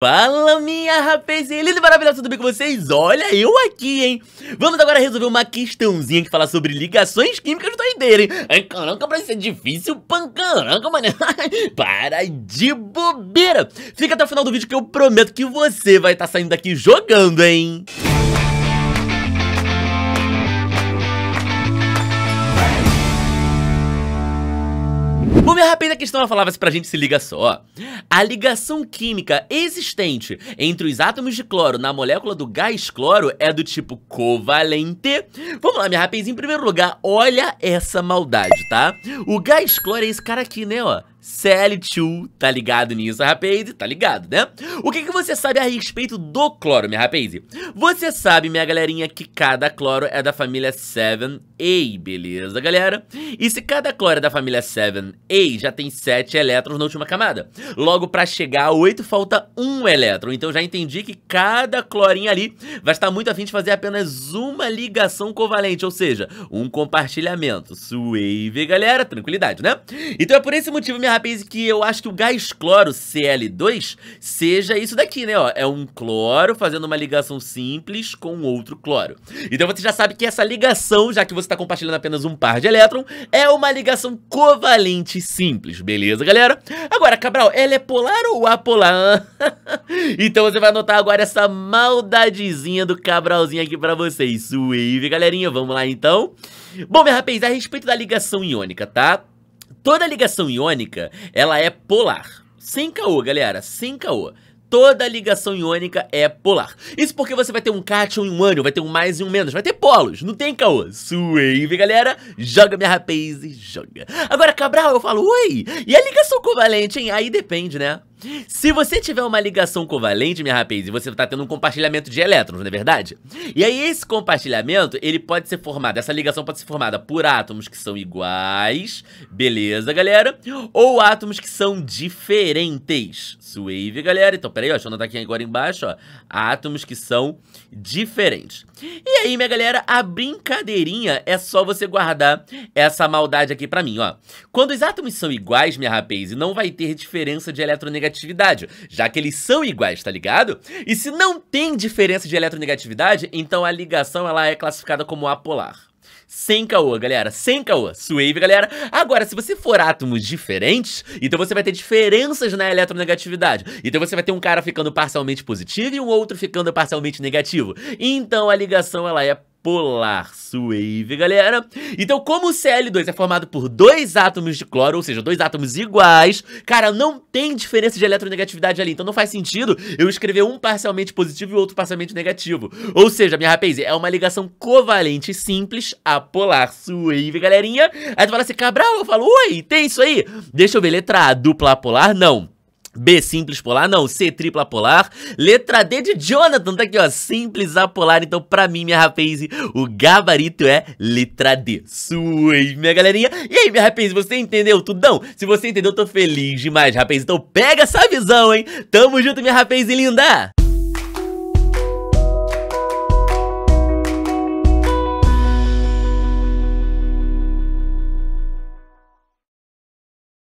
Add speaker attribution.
Speaker 1: Fala minha rapaziada, lindo e maravilhoso, tudo bem com vocês? Olha eu aqui, hein? Vamos agora resolver uma questãozinha que fala sobre ligações químicas doideira, hein? Ai, caraca, parece ser difícil, pancaranca, mano Para de bobeira Fica até o final do vídeo que eu prometo que você vai estar tá saindo daqui jogando, hein? me arrependo da questão, ela falava assim pra gente, se liga só. A ligação química existente entre os átomos de cloro na molécula do gás cloro é do tipo covalente. Vamos lá, minha rapaz, em primeiro lugar, olha essa maldade, tá? O gás cloro é esse cara aqui, né, ó? Sally 2 tá ligado nisso, Rapaze, Tá ligado, né? O que, que você sabe a respeito do cloro, minha Rapaze? Você sabe, minha galerinha, que cada cloro é da família 7A, beleza, galera? E se cada cloro é da família 7A, já tem 7 elétrons na última camada. Logo, para chegar a 8, falta 1 elétron. Então, já entendi que cada clorinho ali vai estar muito afim de fazer apenas uma ligação covalente, ou seja, um compartilhamento. Suave, galera, tranquilidade, né? Então, é por esse motivo, minha rápido que eu acho que o gás cloro Cl2 seja isso daqui, né? Ó, é um cloro fazendo uma ligação simples com outro cloro. Então você já sabe que essa ligação, já que você está compartilhando apenas um par de elétron, é uma ligação covalente simples, beleza, galera? Agora, Cabral, ela é polar ou apolar? então você vai anotar agora essa maldadezinha do Cabralzinho aqui pra vocês. Wave, galerinha, vamos lá então? Bom, minha rapaz, a respeito da ligação iônica, tá? Toda ligação iônica, ela é polar. Sem caô, galera, sem caô toda ligação iônica é polar. Isso porque você vai ter um cátion e um ânion, vai ter um mais e um menos, vai ter polos, não tem caô. Suave, galera, joga minha rapaz e joga. Agora, Cabral, eu falo, oi, e a ligação covalente, hein? Aí depende, né? Se você tiver uma ligação covalente, minha rapaz, você está tendo um compartilhamento de elétrons, não é verdade? E aí esse compartilhamento, ele pode ser formado, essa ligação pode ser formada por átomos que são iguais, beleza, galera? Ou átomos que são diferentes. Suave, galera. Então, peraí, ó, deixa eu anotar aqui agora embaixo, ó. Átomos que são diferentes. E aí, minha galera, a brincadeirinha é só você guardar essa maldade aqui pra mim, ó. Quando os átomos são iguais, minha rapaz, não vai ter diferença de eletronegatividade eletronegatividade, já que eles são iguais, tá ligado? E se não tem diferença de eletronegatividade, então a ligação ela é classificada como apolar. Sem caô, galera. Sem caô. Suave, galera. Agora, se você for átomos diferentes, então você vai ter diferenças na eletronegatividade. Então você vai ter um cara ficando parcialmente positivo e um outro ficando parcialmente negativo. Então a ligação ela é polar suave galera. Então, como o Cl2 é formado por dois átomos de cloro, ou seja, dois átomos iguais, cara, não tem diferença de eletronegatividade ali, então não faz sentido eu escrever um parcialmente positivo e outro parcialmente negativo. Ou seja, minha rapaz, é uma ligação covalente simples a polar galerinha. Aí tu fala assim, Cabral, eu falo, oi, tem isso aí? Deixa eu ver, letra A, dupla polar? Não. B, simples polar, não, C, tripla polar. Letra D de Jonathan, tá aqui, ó, simples apolar. Então, pra mim, minha rapaze, o gabarito é letra D. Suas, minha galerinha. E aí, minha rapaze, você entendeu, tudo não Se você entendeu, eu tô feliz demais, rapaze. Então, pega essa visão, hein? Tamo junto, minha rapaze linda!